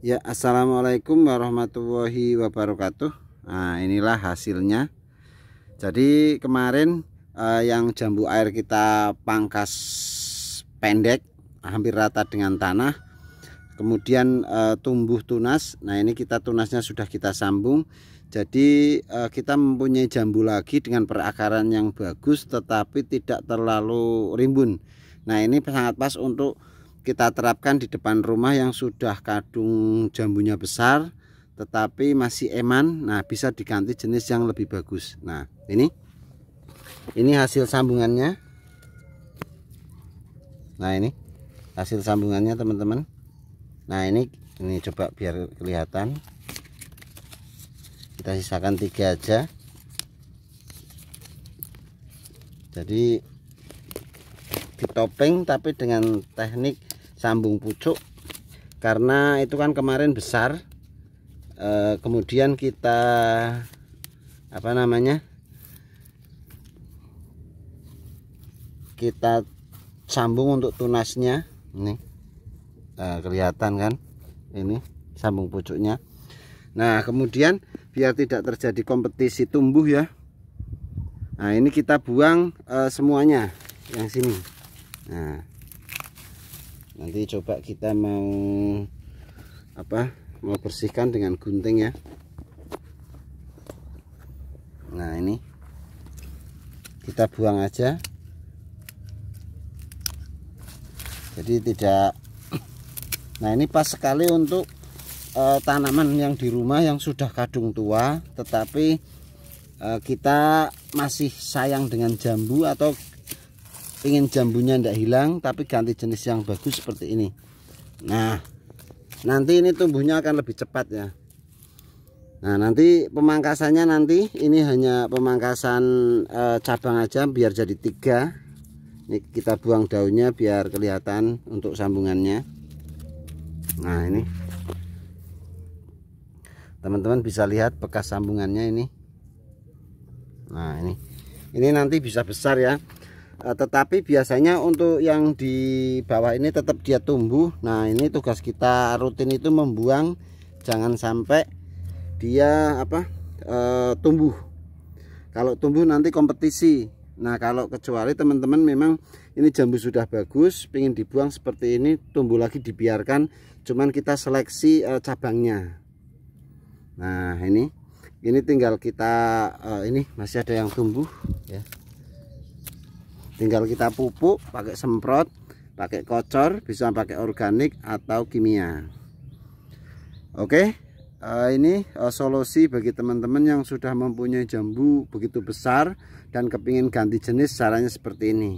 Ya Assalamualaikum warahmatullahi wabarakatuh Nah inilah hasilnya Jadi kemarin eh, yang jambu air kita pangkas pendek Hampir rata dengan tanah Kemudian eh, tumbuh tunas Nah ini kita tunasnya sudah kita sambung Jadi eh, kita mempunyai jambu lagi dengan perakaran yang bagus Tetapi tidak terlalu rimbun Nah ini sangat pas untuk kita terapkan di depan rumah yang sudah kadung jambunya besar tetapi masih eman nah bisa diganti jenis yang lebih bagus nah ini ini hasil sambungannya nah ini hasil sambungannya teman-teman nah ini ini coba biar kelihatan kita sisakan tiga aja jadi ditopeng tapi dengan teknik sambung pucuk karena itu kan kemarin besar e, kemudian kita apa namanya kita sambung untuk tunasnya ini e, kelihatan kan ini sambung pucuknya nah kemudian biar tidak terjadi kompetisi tumbuh ya nah ini kita buang e, semuanya yang sini nah nanti coba kita mau apa mau bersihkan dengan gunting ya nah ini kita buang aja jadi tidak nah ini pas sekali untuk e, tanaman yang di rumah yang sudah kadung tua tetapi e, kita masih sayang dengan jambu atau ingin jambunya tidak hilang tapi ganti jenis yang bagus seperti ini nah nanti ini tumbuhnya akan lebih cepat ya Nah nanti pemangkasannya nanti ini hanya pemangkasan e, cabang aja biar jadi tiga ini kita buang daunnya biar kelihatan untuk sambungannya nah ini teman-teman bisa lihat bekas sambungannya ini nah ini ini nanti bisa besar ya Eh, tetapi biasanya untuk yang di bawah ini tetap dia tumbuh nah ini tugas kita rutin itu membuang jangan sampai dia apa e, tumbuh kalau tumbuh nanti kompetisi Nah kalau kecuali teman-teman memang ini jambu sudah bagus ingin dibuang seperti ini tumbuh lagi dibiarkan cuman kita seleksi e, cabangnya Nah ini ini tinggal kita e, ini masih ada yang tumbuh ya tinggal kita pupuk pakai semprot pakai kocor bisa pakai organik atau kimia oke eh, ini eh, solusi bagi teman-teman yang sudah mempunyai jambu begitu besar dan kepingin ganti jenis caranya seperti ini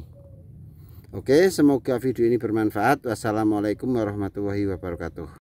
Oke, semoga video ini bermanfaat. Wassalamualaikum warahmatullahi wabarakatuh.